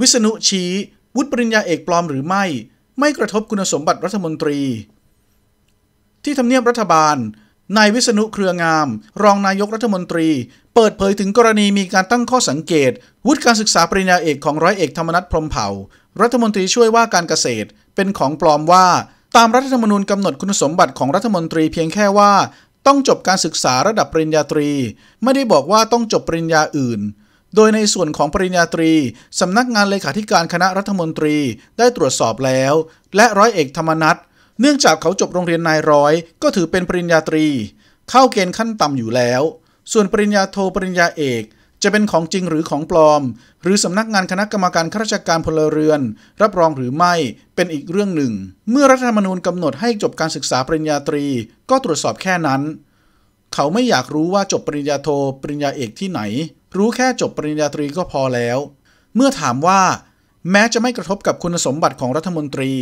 วิษณุชี้ วุฒิปริญญาเอกปลอมหรือไม่ ไม่กระทบคุณสมบัติรัฐมนตรี ที่ทำเนียบรัฐบาลนายวิษณุเครืองาม รองนายกรัฐมนตรี เปิดเผยถึงกรณีมีการตั้งข้อสังเกต วุฒิการศึกษาปริญญาเอกของร้อยเอกธรรมนัฐพรมเผ่ารัฐมนตรีช่วยว่าการเกษตร เป็นของปลอมว่า ตามรัฐธรรมนูญกำหนดคุณสมบัติของรัฐมนตรีเพียงแค่ว่าต้องจบการศึกษาระดับปริญญาตรี ไม่ได้บอกว่าต้องจบปริญญาอื่นโดยในส่วนของปริญญาตรีสำนักงานเลขาธิการคณะรัฐมนตรีได้ตรวจสอบแล้วและร้อยเอกธรรมนัฐเนื่องจากเขาจบโรงเรียนนายร้อย ก็ถือเป็นปริญญาตรี เข้าเกณฑ์ขั้นต่ำอยู่แล้ว ส่วนปริญญาโทรปริญญาเอก จะเป็นของจริงหรือของปลอม หรือสำนักงานคณะกรรมการข้าราชการพลเรือน รับรองหรือไม่เป็นอีกเรื่องหนึ่ง เมื่อรัฐธรรมนูญกำหนดให้จบการศึกษาปริญญาตรีก็ตรวจสอบแค่นั้น เขาไม่อยากรู้ว่าจบปริญญาโทรปริญญาเอกที่ไหนรู้แค่จบปริญญาตรีก็พอแล้ว เมื่อถามว่า แม้จะไม่กระทบกับคุณสมบัติของรัฐมนตรี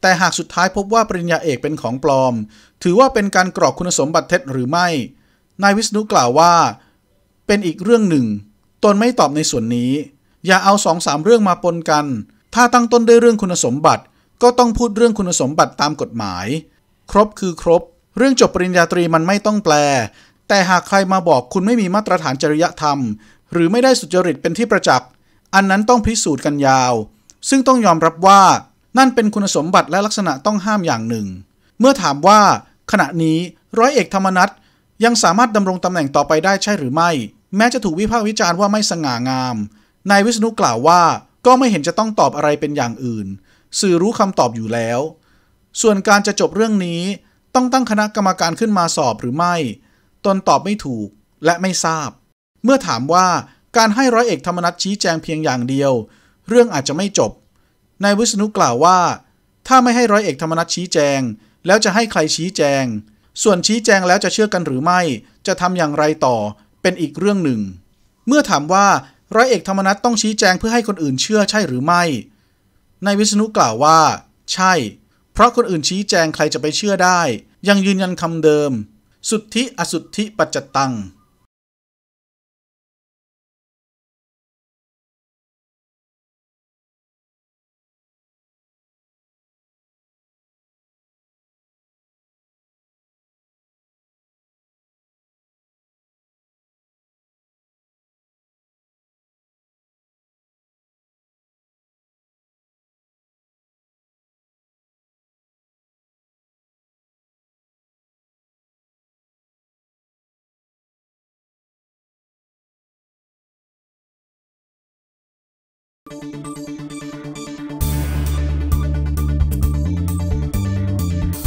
แต่หากสุดท้ายพบว่าปริญญาเอกเป็นของปลอม ถือว่าเป็นการกรอกคุณสมบัติเท็จหรือไม่ นายวิษณุกล่าวว่า เป็นอีกเรื่องหนึ่ง ตนไม่ตอบในส่วนนี้ อย่าเอาสองสามเรื่องมาปนกัน ถ้าตั้งต้นด้วยเรื่องคุณสมบัติ ก็ต้องพูดเรื่องคุณสมบัติตามกฎหมาย ครบคือครบ เรื่องจบปริญญาตรีมันไม่ต้องแปล แต่หากใครมาบอกคุณไม่มีมาตรฐานจริยธรรมหรือไม่ได้สุจริตเป็นที่ประจักษ์อันนั้นต้องพิสูจน์กันยาว ซึ่งต้องยอมรับว่านั่นเป็นคุณสมบัติและลักษณะต้องห้ามอย่างหนึ่ง เมื่อถามว่า ขณะนี้ร้อยเอกธรรมนัฐยังสามารถดำรงตำแหน่งต่อไปได้ใช่หรือไม่ แม้จะถูกวิพากษ์วิจารณ์ว่าไม่สง่างามนายวิษณุกล่าวว่า ก็ไม่เห็นจะต้องตอบอะไรเป็นอย่างอื่น สื่อรู้คำตอบอยู่แล้ว ส่วนการจะจบเรื่องนี้ ต้องตั้งคณะกรรมการขึ้นมาสอบหรือไม่ ตนตอบไม่ถูกและไม่ทราบเมื่อถามว่าการให้ร้อยเอกธรรมนัฐชี้แจงเพียงอย่างเดียว เรื่องอาจจะไม่จบนายวิษณุกล่าวว่า ถ้าไม่ให้ร้อยเอกธรรมนัฐชี้แจง แล้วจะให้ใครชี้แจง ส่วนชี้แจงแล้วจะเชื่อกันหรือไม่ จะทำอย่างไรต่อเป็นอีกเรื่องหนึ่ง เมื่อถามว่าร้อยเอกธรรมนัฐต้องชี้แจงเพื่อให้คนอื่นเชื่อใช่หรือไม่นายวิษณุกล่าวว่า ใช่ เพราะคนอื่นชี้แจงใครจะไปเชื่อได้ ยังยืนยันคำเดิม สุทธิอสุทธิปัจจตัง Thank you.